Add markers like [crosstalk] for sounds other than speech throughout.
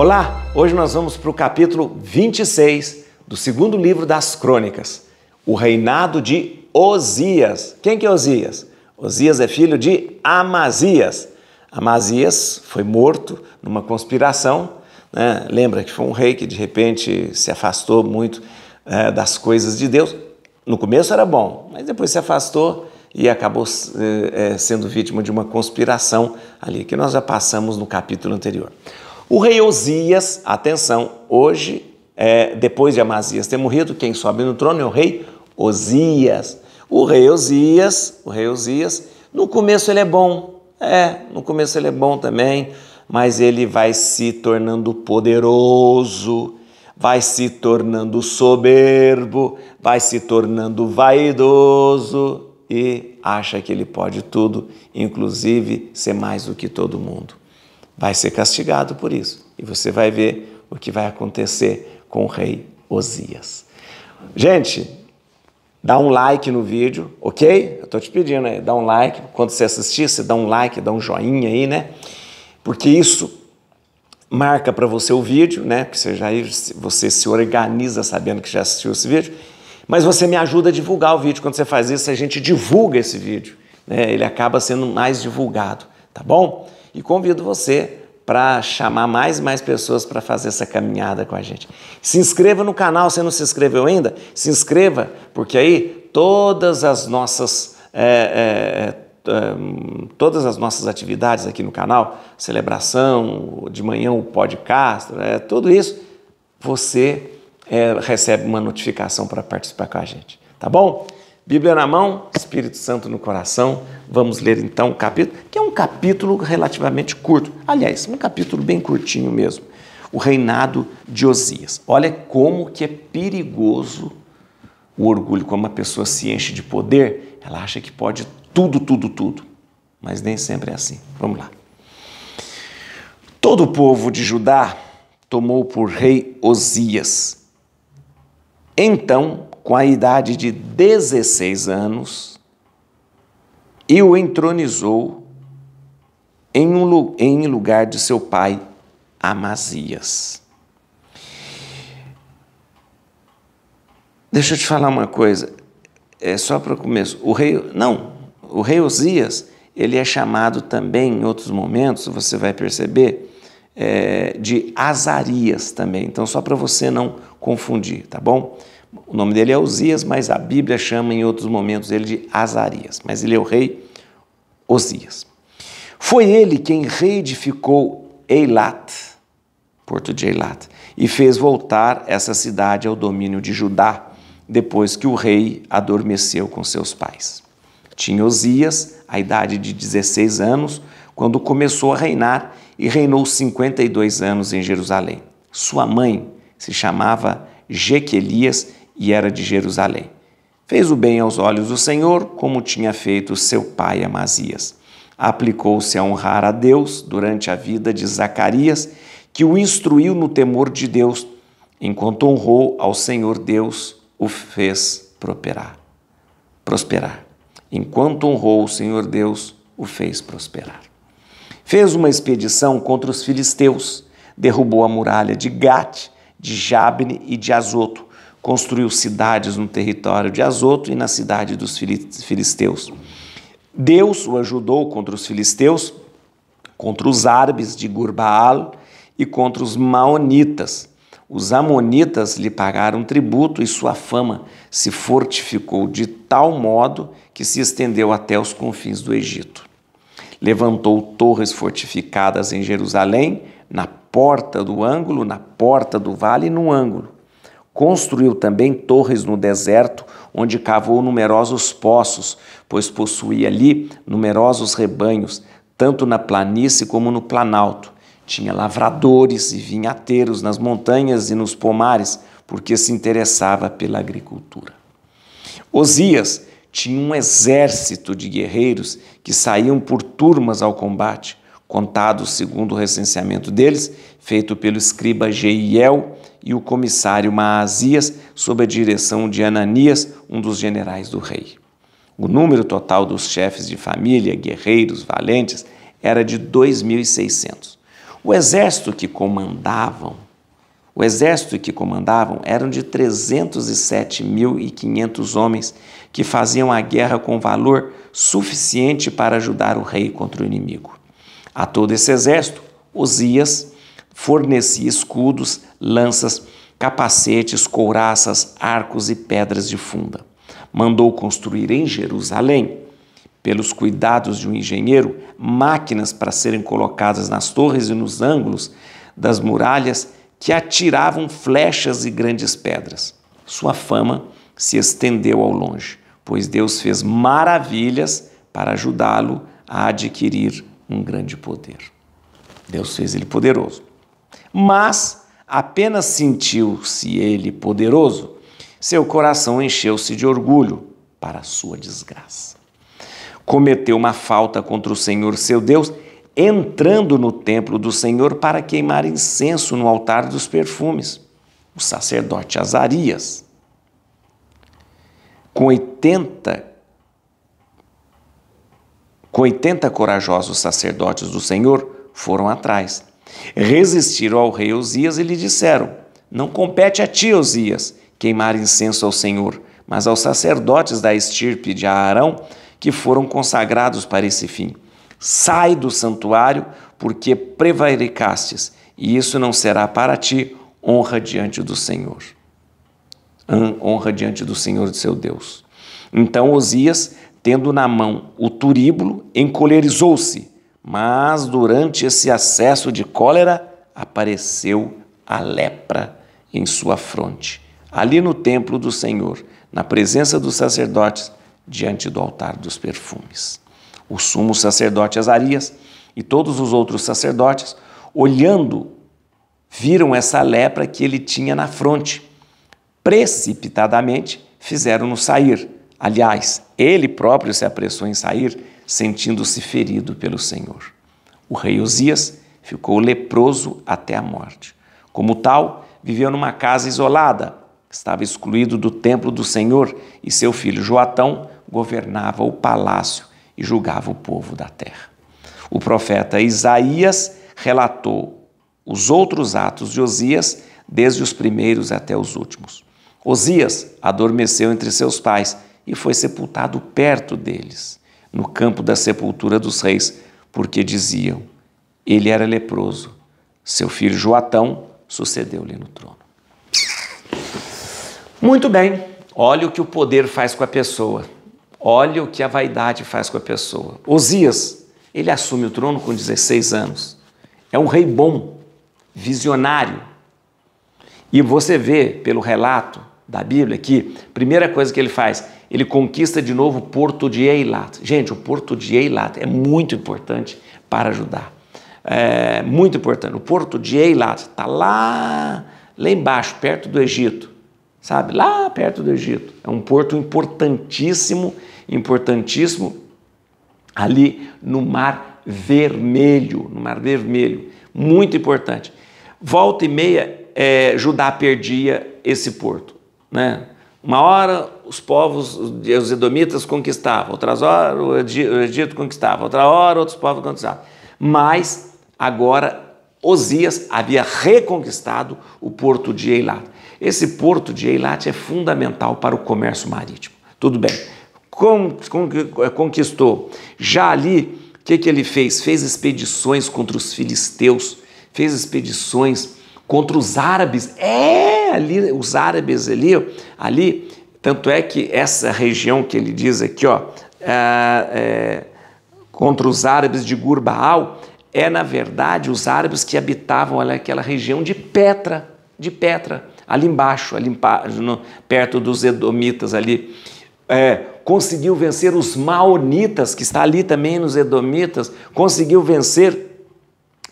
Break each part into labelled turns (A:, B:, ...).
A: Olá, hoje nós vamos para o capítulo 26 do segundo livro das Crônicas, o reinado de Osias. Quem que é Osias? Osias é filho de Amazias. Amazias foi morto numa conspiração. Né? Lembra que foi um rei que de repente se afastou muito é, das coisas de Deus. No começo era bom, mas depois se afastou e acabou é, sendo vítima de uma conspiração ali, que nós já passamos no capítulo anterior. O rei Osias, atenção, hoje, é, depois de Amazias ter morrido, quem sobe no trono é o rei Osias. O rei Osias, o rei Osias, no começo ele é bom, é, no começo ele é bom também, mas ele vai se tornando poderoso, vai se tornando soberbo, vai se tornando vaidoso e acha que ele pode tudo, inclusive ser mais do que todo mundo vai ser castigado por isso. E você vai ver o que vai acontecer com o rei Osias. Gente, dá um like no vídeo, ok? Eu tô te pedindo aí, dá um like. Quando você assistir, você dá um like, dá um joinha aí, né? Porque isso marca para você o vídeo, né? Porque você já você se organiza sabendo que já assistiu esse vídeo. Mas você me ajuda a divulgar o vídeo. Quando você faz isso, a gente divulga esse vídeo. Né? Ele acaba sendo mais divulgado, tá bom? e convido você para chamar mais e mais pessoas para fazer essa caminhada com a gente. Se inscreva no canal, se não se inscreveu ainda, se inscreva, porque aí todas as nossas é, é, é hum, todas as nossas atividades aqui no canal, celebração, de manhã o podcast, é, tudo isso, você é, recebe uma notificação para participar com a gente, tá bom? Bíblia na mão, Espírito Santo no coração. Vamos ler então o capítulo, que é um capítulo relativamente curto. Aliás, um capítulo bem curtinho mesmo. O reinado de Osias. Olha como que é perigoso o orgulho, quando uma pessoa se enche de poder, ela acha que pode tudo, tudo, tudo. Mas nem sempre é assim. Vamos lá. Todo o povo de Judá tomou por rei Osias. Então com a idade de 16 anos e o entronizou em, um, em lugar de seu pai Amazias. Deixa eu te falar uma coisa, é só para o começo. O rei, não, o rei Osias, ele é chamado também em outros momentos, você vai perceber, é, de Azarias também. Então, só para você não confundir, tá bom? O nome dele é Osias, mas a Bíblia chama em outros momentos ele de Azarias, mas ele é o rei Osias. Foi ele quem reedificou Eilat, porto de Eilat, e fez voltar essa cidade ao domínio de Judá, depois que o rei adormeceu com seus pais. Tinha Osias, a idade de 16 anos, quando começou a reinar e reinou 52 anos em Jerusalém. Sua mãe se chamava Jequelias e era de Jerusalém. Fez o bem aos olhos do Senhor, como tinha feito seu pai Amazias. Aplicou-se a honrar a Deus durante a vida de Zacarias, que o instruiu no temor de Deus. Enquanto honrou ao Senhor Deus, o fez prosperar. Prosperar. Enquanto honrou o Senhor Deus, o fez prosperar. Fez uma expedição contra os filisteus, derrubou a muralha de Gate de Jabne e de Azoto. Construiu cidades no território de Azoto e na cidade dos filisteus. Deus o ajudou contra os filisteus, contra os árabes de Gurbaal e contra os maonitas. Os amonitas lhe pagaram tributo e sua fama se fortificou de tal modo que se estendeu até os confins do Egito. Levantou torres fortificadas em Jerusalém, na porta do ângulo, na porta do vale e no ângulo. Construiu também torres no deserto, onde cavou numerosos poços, pois possuía ali numerosos rebanhos, tanto na planície como no planalto. Tinha lavradores e vinhateiros nas montanhas e nos pomares, porque se interessava pela agricultura. Osias tinha um exército de guerreiros que saíam por turmas ao combate, contados segundo o recenseamento deles, feito pelo escriba Jeiel e o comissário Maasias, sob a direção de Ananias, um dos generais do rei. O número total dos chefes de família, guerreiros, valentes, era de 2.600. O exército que comandavam, o exército que comandavam eram de 307.500 homens que faziam a guerra com valor suficiente para ajudar o rei contra o inimigo. A todo esse exército, Osias fornecia escudos, lanças, capacetes, couraças, arcos e pedras de funda. Mandou construir em Jerusalém, pelos cuidados de um engenheiro, máquinas para serem colocadas nas torres e nos ângulos das muralhas que atiravam flechas e grandes pedras. Sua fama se estendeu ao longe, pois Deus fez maravilhas para ajudá-lo a adquirir um grande poder. Deus fez ele poderoso. Mas apenas sentiu-se ele poderoso, seu coração encheu-se de orgulho para sua desgraça. Cometeu uma falta contra o Senhor seu Deus, entrando no templo do Senhor para queimar incenso no altar dos perfumes. O sacerdote Azarias, com 80 com Oitenta corajosos sacerdotes do Senhor foram atrás. Resistiram ao rei Osias e lhe disseram: Não compete a ti, Osias, queimar incenso ao Senhor, mas aos sacerdotes da estirpe de Aarão que foram consagrados para esse fim. Sai do santuário, porque prevaricastes, e isso não será para ti honra diante do Senhor. Honra diante do Senhor de seu Deus. Então Osias tendo na mão o turíbulo, encolerizou-se, mas durante esse acesso de cólera apareceu a lepra em sua fronte. Ali no templo do Senhor, na presença dos sacerdotes, diante do altar dos perfumes. O sumo sacerdote Azarias e todos os outros sacerdotes, olhando, viram essa lepra que ele tinha na fronte. Precipitadamente fizeram-no sair Aliás, ele próprio se apressou em sair, sentindo-se ferido pelo Senhor. O rei Osias ficou leproso até a morte. Como tal, viveu numa casa isolada, estava excluído do templo do Senhor e seu filho Joatão governava o palácio e julgava o povo da terra. O profeta Isaías relatou os outros atos de Osias, desde os primeiros até os últimos. Osias adormeceu entre seus pais e foi sepultado perto deles, no campo da sepultura dos reis, porque diziam: ele era leproso. Seu filho Joatão sucedeu-lhe no trono. Muito bem, olha o que o poder faz com a pessoa. Olha o que a vaidade faz com a pessoa. Osias, ele assume o trono com 16 anos. É um rei bom, visionário. E você vê pelo relato da Bíblia aqui, primeira coisa que ele faz, ele conquista de novo o porto de Eilat. Gente, o porto de Eilat é muito importante para ajudar. É muito importante. O porto de Eilat está lá, lá embaixo, perto do Egito. Sabe? Lá perto do Egito. É um porto importantíssimo, importantíssimo ali no Mar Vermelho, no Mar Vermelho. Muito importante. Volta e meia, é, Judá perdia esse porto. Né? Uma hora os povos, os edomitas conquistavam, outras horas o Egito conquistava, outra hora outros povos conquistavam. Mas agora Osias havia reconquistado o porto de Eilat. Esse porto de Eilat é fundamental para o comércio marítimo. Tudo bem. Eh, conquistou. Já ali, o que, que ele fez? Fez expedições contra os filisteus, fez expedições contra os árabes. É, ali os árabes ali, ali, tanto é que essa região que ele diz aqui, ó, é, é, contra os árabes de Gurbaal, é na verdade os árabes que habitavam ali, aquela região de Petra, de Petra, ali embaixo, ali no, perto dos Edomitas ali. É, conseguiu vencer os Maonitas, que está ali também nos Edomitas, conseguiu vencer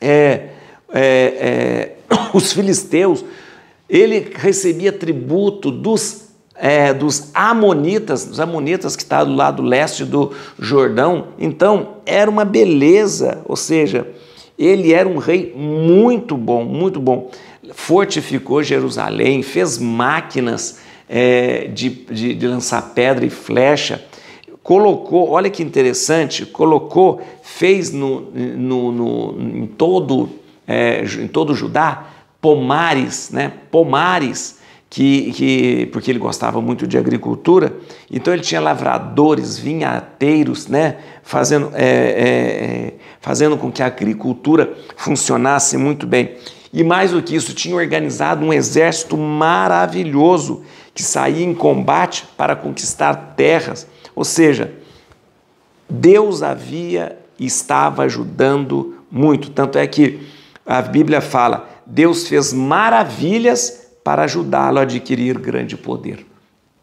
A: é, é, é [coughs] os filisteus, ele recebia tributo dos, é, dos amonitas, dos amonitas que está do lado leste do Jordão. Então, era uma beleza, ou seja, ele era um rei muito bom, muito bom. Fortificou Jerusalém, fez máquinas é, de, de, de lançar pedra e flecha colocou, olha que interessante, colocou, fez no, no, no, em todo é, em todo o Judá, pomares, né? Pomares, que, que, porque ele gostava muito de agricultura, então ele tinha lavradores, vinhateiros, né? Fazendo, é, é, é, fazendo com que a agricultura funcionasse muito bem. E mais do que isso, tinha organizado um exército maravilhoso que saía em combate para conquistar terras. Ou seja, Deus havia e estava ajudando muito. Tanto é que a Bíblia fala: Deus fez maravilhas para ajudá-lo a adquirir grande poder.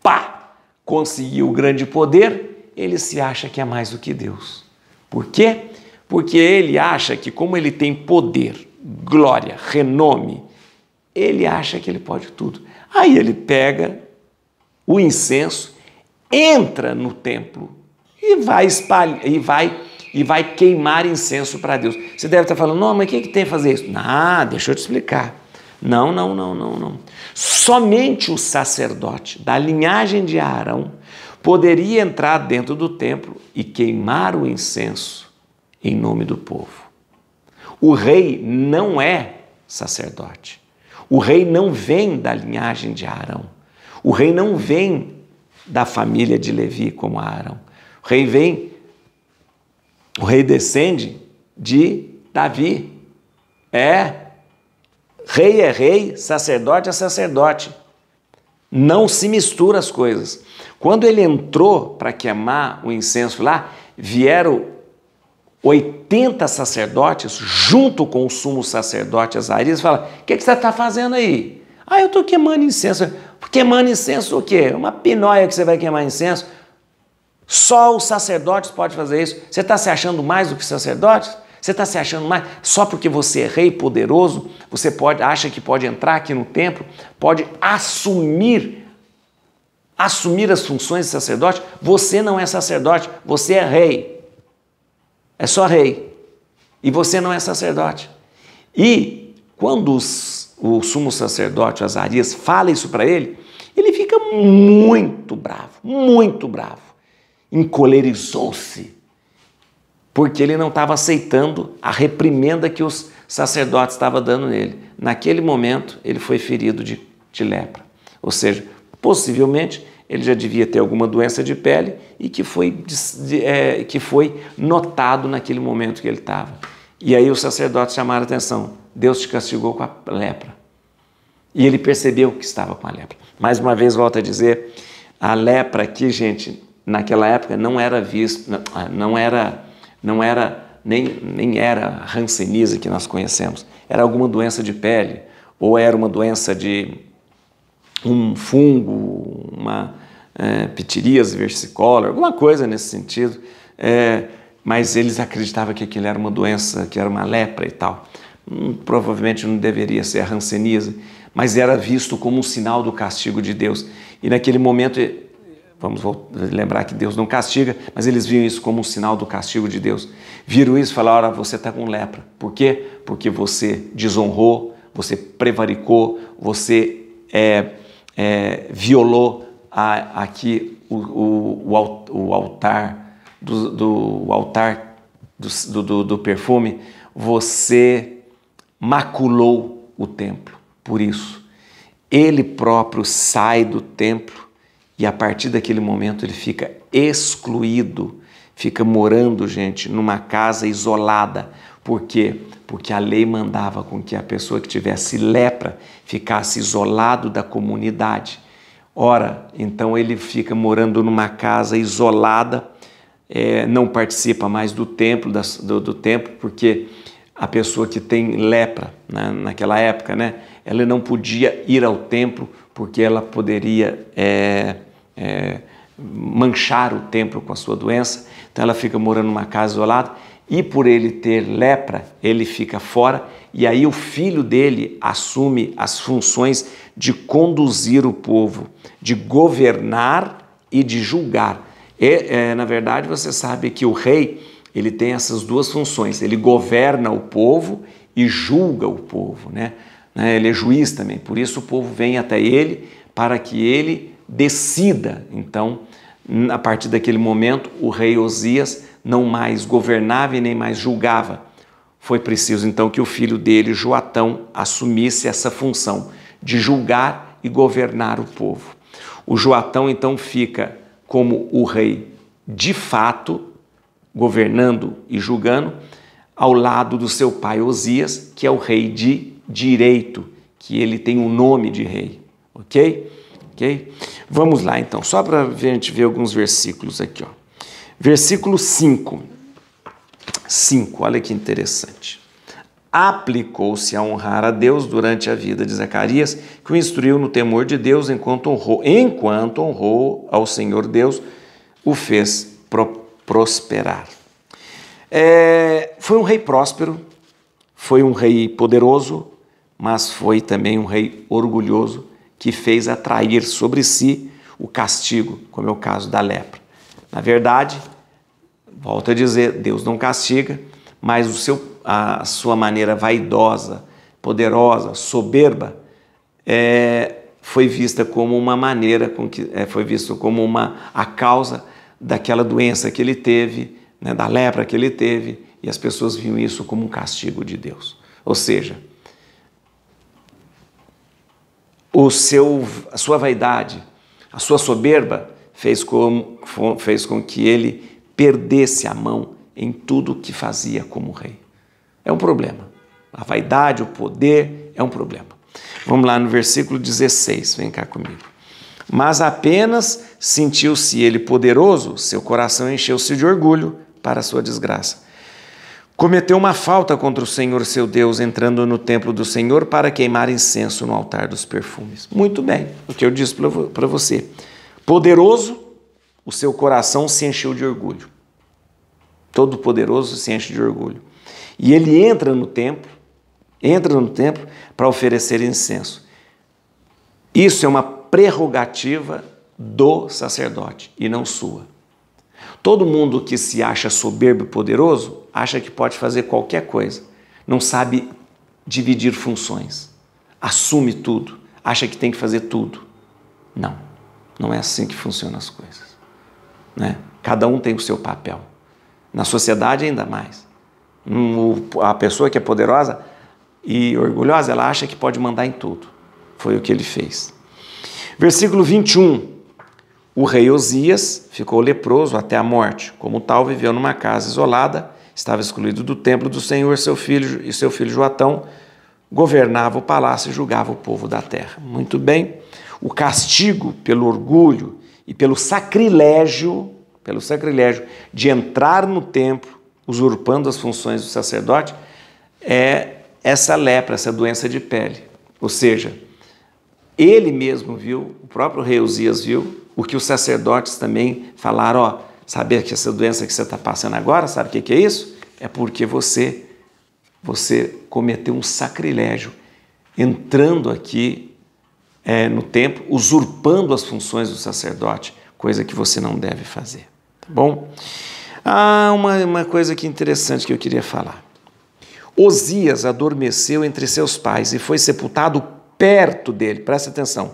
A: Pá! Conseguiu grande poder, ele se acha que é mais do que Deus. Por quê? Porque ele acha que, como ele tem poder, glória, renome, ele acha que ele pode tudo. Aí ele pega o incenso, entra no templo e vai espalhar, e vai e vai queimar incenso para Deus. Você deve estar falando, não, mas o que, é que tem a fazer isso? Ah, deixa eu te explicar. Não, não, não, não, não. Somente o sacerdote da linhagem de Arão poderia entrar dentro do templo e queimar o incenso em nome do povo. O rei não é sacerdote. O rei não vem da linhagem de Arão. O rei não vem da família de Levi como Arão. O rei vem o rei descende de Davi. É. Rei é rei, sacerdote é sacerdote. Não se mistura as coisas. Quando ele entrou para queimar o incenso lá, vieram 80 sacerdotes junto com o sumo sacerdote Azarias e fala: O que, que você está fazendo aí? Ah, eu estou queimando incenso. Queimando incenso o quê? Uma pinóia que você vai queimar incenso. Só os sacerdotes podem fazer isso. Você está se achando mais do que sacerdotes? Você está se achando mais? Só porque você é rei poderoso, você pode acha que pode entrar aqui no templo, pode assumir assumir as funções de sacerdote. Você não é sacerdote, você é rei. É só rei. E você não é sacerdote. E quando os, o sumo sacerdote Azarias fala isso para ele, ele fica muito bravo, muito bravo encolerizou-se, porque ele não estava aceitando a reprimenda que os sacerdotes estavam dando nele. Naquele momento, ele foi ferido de, de lepra. Ou seja, possivelmente ele já devia ter alguma doença de pele e que foi, é, que foi notado naquele momento que ele estava. E aí os sacerdotes chamaram a atenção: Deus te castigou com a lepra. E ele percebeu que estava com a lepra. Mais uma vez, volto a dizer: a lepra aqui, gente, naquela época não era visto, ah, não era, não era nem, nem era Hanseníase que nós conhecemos, era alguma doença de pele ou era uma doença de um fungo, uma é, pitiríase versicolor, alguma coisa nesse sentido. É, mas eles acreditavam que aquilo era uma doença, que era uma lepra e tal. Hum, provavelmente não deveria ser a Hanseníase, mas era visto como um sinal do castigo de Deus. E naquele momento Vamos lembrar que Deus não castiga, mas eles viam isso como um sinal do castigo de Deus. Viram isso e falaram: Ora, você está com lepra. Por quê? Porque você desonrou, você prevaricou, você é, é, violou a, aqui o, o, o altar do, do o altar do, do, do perfume, você maculou o templo. Por isso, ele próprio sai do templo e a partir daquele momento ele fica excluído, fica morando, gente, numa casa isolada. Por quê? Porque a lei mandava com que a pessoa que tivesse lepra ficasse isolado da comunidade. Ora, então ele fica morando numa casa isolada, é, não participa mais do templo, das, do, do templo, porque a pessoa que tem lepra né, naquela época, né, ela não podia ir ao templo porque ela poderia é, é, manchar o templo com a sua doença. Então ela fica morando numa casa isolada e por ele ter lepra, ele fica fora e aí o filho dele assume as funções de conduzir o povo, de governar e de julgar. E, é, na verdade, você sabe que o rei ele tem essas duas funções. Ele governa o povo e julga o povo, né? né? Ele é juiz também. Por isso o povo vem até ele para que ele decida. Então, a partir daquele momento, o rei Osias não mais governava e nem mais julgava. Foi preciso então que o filho dele, Joatão, assumisse essa função de julgar e governar o povo. O Joatão então fica como o rei de fato, governando e julgando, ao lado do seu pai Osias, que é o rei de direito, que ele tem o um nome de rei, ok? Vamos lá então, só para a gente ver alguns versículos aqui. Ó. Versículo 5. 5, olha que interessante. Aplicou-se a honrar a Deus durante a vida de Zacarias, que o instruiu no temor de Deus enquanto honrou, enquanto honrou ao Senhor Deus, o fez pro prosperar. É, foi um rei próspero, foi um rei poderoso, mas foi também um rei orgulhoso, que fez atrair sobre si o castigo, como é o caso da lepra. Na verdade, volto a dizer, Deus não castiga, mas o seu, a sua maneira vaidosa, poderosa, soberba, é, foi vista como uma maneira, com que, é, foi visto como uma a causa daquela doença que ele teve, né, da lepra que ele teve, e as pessoas viam isso como um castigo de Deus. Ou seja, o seu, a sua vaidade, a sua soberba fez com, fez com que ele perdesse a mão em tudo o que fazia como rei. É um problema. A vaidade, o poder é um problema. Vamos lá no versículo 16, vem cá comigo. Mas apenas sentiu-se ele poderoso, seu coração encheu-se de orgulho para sua desgraça. Cometeu uma falta contra o Senhor seu Deus, entrando no templo do Senhor para queimar incenso no altar dos perfumes. Muito bem, o que eu disse para você. Poderoso, o seu coração se encheu de orgulho. Todo-Poderoso se enche de orgulho. E ele entra no templo, entra no templo para oferecer incenso. Isso é uma prerrogativa do sacerdote e não sua. Todo mundo que se acha soberbo e poderoso acha que pode fazer qualquer coisa, não sabe dividir funções, assume tudo, acha que tem que fazer tudo. Não, não é assim que funcionam as coisas. Né? Cada um tem o seu papel. Na sociedade, ainda mais. Hum, a pessoa que é poderosa e orgulhosa, ela acha que pode mandar em tudo. Foi o que ele fez. Versículo 21. O rei Osias ficou leproso até a morte. Como tal, viveu numa casa isolada, estava excluído do templo do Senhor, seu filho e seu filho Joatão governava o palácio e julgava o povo da terra. Muito bem. O castigo pelo orgulho e pelo sacrilégio, pelo sacrilégio de entrar no templo, usurpando as funções do sacerdote, é essa lepra, essa doença de pele. Ou seja, ele mesmo viu, o próprio rei Uzias viu, o que os sacerdotes também falaram, ó, saber que essa doença que você está passando agora, sabe o que, que é isso? É porque você, você cometeu um sacrilégio entrando aqui é, no templo, usurpando as funções do sacerdote, coisa que você não deve fazer, tá bom? Ah, uma, uma coisa que interessante que eu queria falar. Osias adormeceu entre seus pais e foi sepultado perto dele, presta atenção,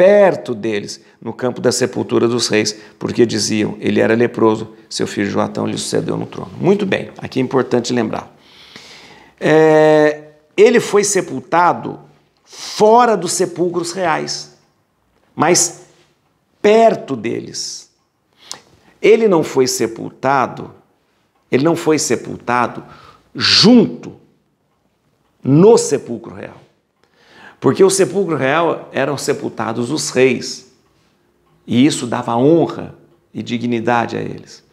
A: perto deles, no campo da sepultura dos reis, porque diziam, ele era leproso, seu filho Joatão lhe sucedeu no trono. Muito bem, aqui é importante lembrar. É, ele foi sepultado fora dos sepulcros reais, mas perto deles. Ele não foi sepultado, ele não foi sepultado junto no sepulcro real. Porque o sepulcro real eram sepultados os reis. E isso dava honra e dignidade a eles.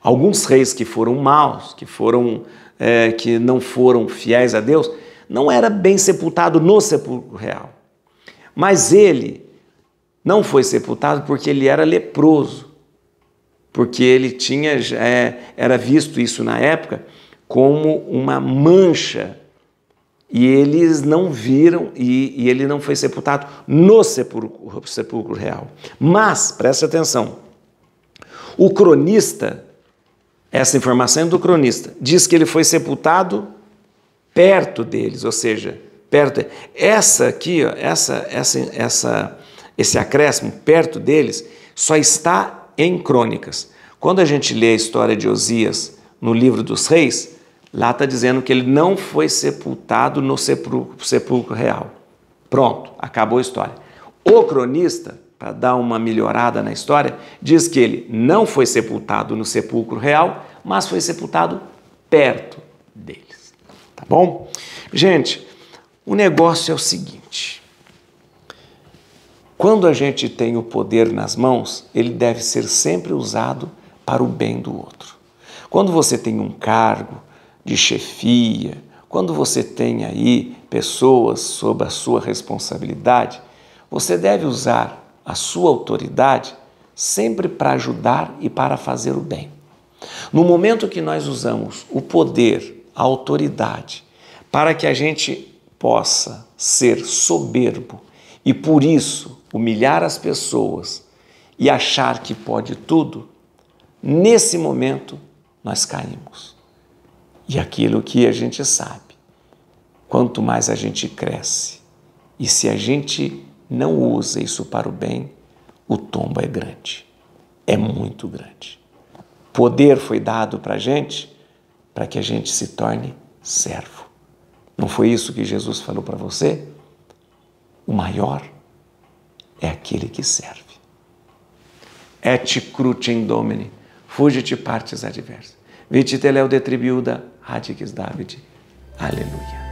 A: Alguns reis que foram maus, que foram é, que não foram fiéis a Deus, não era bem sepultado no sepulcro real. Mas ele não foi sepultado porque ele era leproso, porque ele tinha é, era visto isso na época como uma mancha e eles não viram e, e ele não foi sepultado no sepulcro, sepulcro real. Mas, preste atenção, o cronista, essa informação é do cronista, diz que ele foi sepultado perto deles, ou seja, perto. essa aqui, ó, essa, essa, essa, esse acréscimo perto deles só está em crônicas. Quando a gente lê a história de Osias no livro dos reis, Lá está dizendo que ele não foi sepultado no sepulcro, sepulcro real. Pronto, acabou a história. O cronista, para dar uma melhorada na história, diz que ele não foi sepultado no sepulcro real, mas foi sepultado perto deles. Tá bom? Gente, o negócio é o seguinte: quando a gente tem o poder nas mãos, ele deve ser sempre usado para o bem do outro. Quando você tem um cargo, de chefia, quando você tem aí pessoas sob a sua responsabilidade, você deve usar a sua autoridade sempre para ajudar e para fazer o bem. No momento que nós usamos o poder, a autoridade, para que a gente possa ser soberbo e por isso humilhar as pessoas e achar que pode tudo, nesse momento nós caímos e aquilo que a gente sabe. Quanto mais a gente cresce e se a gente não usa isso para o bem, o tombo é grande, é muito grande. Poder foi dado para a gente para que a gente se torne servo. Não foi isso que Jesus falou para você? O maior é aquele que serve. Et crucem domini, fugite partes adversas. Vititeleu detribiuda Hadi David. Aleluia.